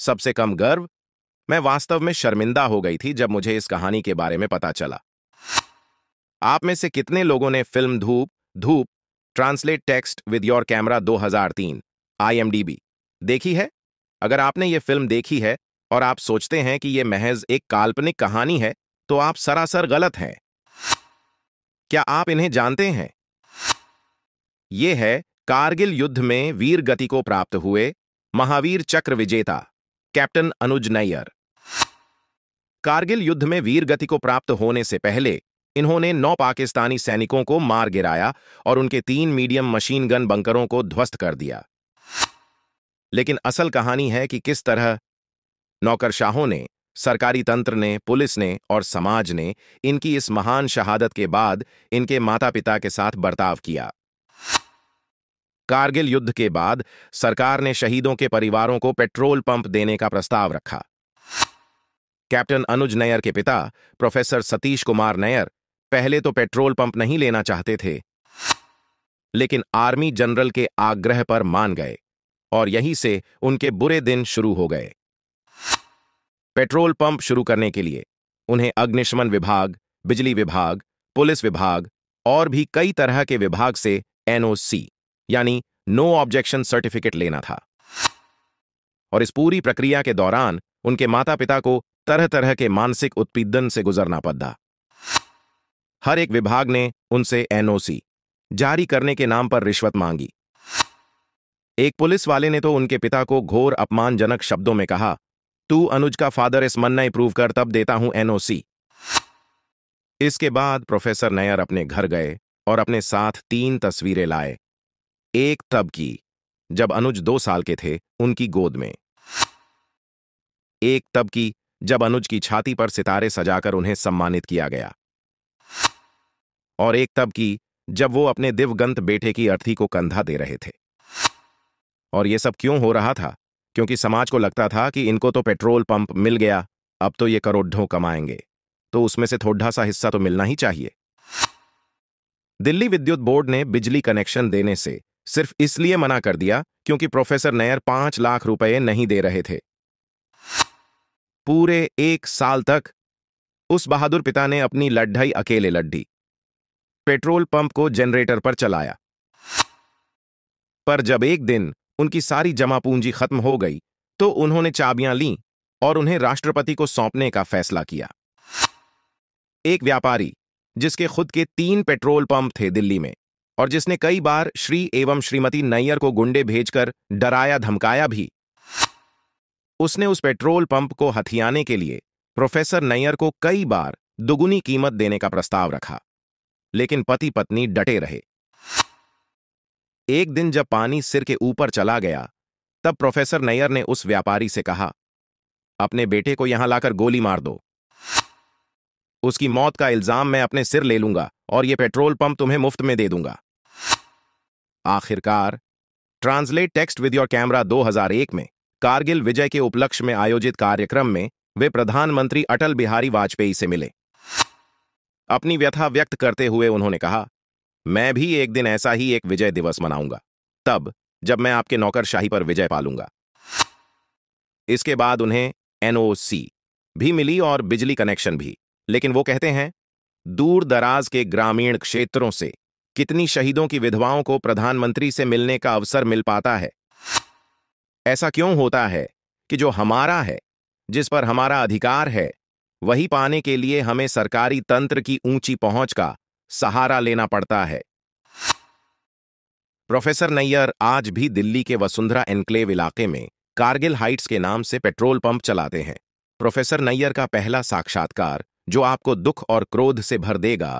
सबसे कम गर्व मैं वास्तव में शर्मिंदा हो गई थी जब मुझे इस कहानी के बारे में पता चला आप में से कितने लोगों ने film Dhoop Dhoop translate text with your camera 2003 IMDb देखी है अगर आपने ये फिल्म देखी है और आप सोचते हैं कि ये महज एक काल्पनिक कहानी है तो आप सरासर गलत हैं क्या आप इन्हें जानते हैं ये है कारगिल युद्ध में वीर गति को प्राप्त हुए महावीर चक्र विजेता कैप्टन अनुज नैयर कारगिल युद्ध में वीर गति को प्राप्त होने से पहले इन्होंने नौ पाकिस्तानी सैनिकों को मार गिराया और उनके तीन मीडियम मशीन गन बंकरों को ध्वस्त कर दिया लेकिन असल कहानी है कि किस तरह नौकरशाहों ने सरकारी तंत्र ने पुलिस ने और समाज ने इनकी इस महान शहादत के बाद इनके माता पिता के साथ बर्ताव किया कारगिल युद्ध के बाद सरकार ने शहीदों के परिवारों को पेट्रोल पंप देने का प्रस्ताव रखा कैप्टन अनुज नयर के पिता प्रोफेसर सतीश कुमार नयर पहले तो पेट्रोल पंप नहीं लेना चाहते थे लेकिन आर्मी जनरल के आग्रह पर मान गए और यहीं से उनके बुरे दिन शुरू हो गए पेट्रोल पंप शुरू करने के लिए उन्हें अग्निशमन विभाग बिजली विभाग पुलिस विभाग और भी कई तरह के विभाग से एनओसी यानी नो ऑब्जेक्शन सर्टिफिकेट लेना था और इस पूरी प्रक्रिया के दौरान उनके माता पिता को तरह तरह के मानसिक उत्पीड़न से गुजरना पड़ा हर एक विभाग ने उनसे एनओसी जारी करने के नाम पर रिश्वत मांगी एक पुलिस वाले ने तो उनके पिता को घोर अपमानजनक शब्दों में कहा तू अनुज का फादर इस मन्ना प्रूव कर तब देता हूं एनओसी इसके बाद प्रोफेसर नयर अपने घर गए और अपने साथ तीन तस्वीरें लाए एक तब की जब अनुज दो साल के थे उनकी गोद में एक तब की जब अनुज की छाती पर सितारे सजाकर उन्हें सम्मानित किया गया और एक तब की जब वो अपने दिवगंत बेटे की अर्थी को कंधा दे रहे थे और ये सब क्यों हो रहा था क्योंकि समाज को लगता था कि इनको तो पेट्रोल पंप मिल गया अब तो ये करोड़ों कमाएंगे तो उसमें से थोड़ा सा हिस्सा तो मिलना ही चाहिए दिल्ली विद्युत बोर्ड ने बिजली कनेक्शन देने से सिर्फ इसलिए मना कर दिया क्योंकि प्रोफेसर नायर पांच लाख रुपए नहीं दे रहे थे पूरे एक साल तक उस बहादुर पिता ने अपनी लड्ढाई अकेले लड्ढी पेट्रोल पंप को जनरेटर पर चलाया पर जब एक दिन उनकी सारी जमा पूंजी खत्म हो गई तो उन्होंने चाबियां ली और उन्हें राष्ट्रपति को सौंपने का फैसला किया एक व्यापारी जिसके खुद के तीन पेट्रोल पंप थे दिल्ली में और जिसने कई बार श्री एवं श्रीमती नैयर को गुंडे भेजकर डराया धमकाया भी उसने उस पेट्रोल पंप को हथियाने के लिए प्रोफेसर नैयर को कई बार दुगुनी कीमत देने का प्रस्ताव रखा लेकिन पति पत्नी डटे रहे एक दिन जब पानी सिर के ऊपर चला गया तब प्रोफेसर नैयर ने उस व्यापारी से कहा अपने बेटे को यहां लाकर गोली मार दो उसकी मौत का इल्जाम मैं अपने सिर ले लूंगा और ये पेट्रोल पंप तुम्हें मुफ्त में दे दूंगा आखिरकार translate text with your camera 2001 में कारगिल विजय के उपलक्ष्य में आयोजित कार्यक्रम में वे प्रधानमंत्री अटल बिहारी वाजपेयी से मिले अपनी व्यथा व्यक्त करते हुए उन्होंने कहा मैं भी एक दिन ऐसा ही एक विजय दिवस मनाऊंगा तब जब मैं आपके नौकरशाही पर विजय पालूंगा इसके बाद उन्हें एनओसी भी मिली और बिजली कनेक्शन भी लेकिन वो कहते हैं दूर दराज के ग्रामीण क्षेत्रों से कितनी शहीदों की विधवाओं को प्रधानमंत्री से मिलने का अवसर मिल पाता है ऐसा क्यों होता है कि जो हमारा है जिस पर हमारा अधिकार है वही पाने के लिए हमें सरकारी तंत्र की ऊंची पहुंच का सहारा लेना पड़ता है प्रोफेसर नैयर आज भी दिल्ली के वसुंधरा एनक्लेव इलाके में कारगिल हाइट्स के नाम से पेट्रोल पंप चलाते हैं प्रोफेसर नैयर का पहला साक्षात्कार जो आपको दुख और क्रोध से भर देगा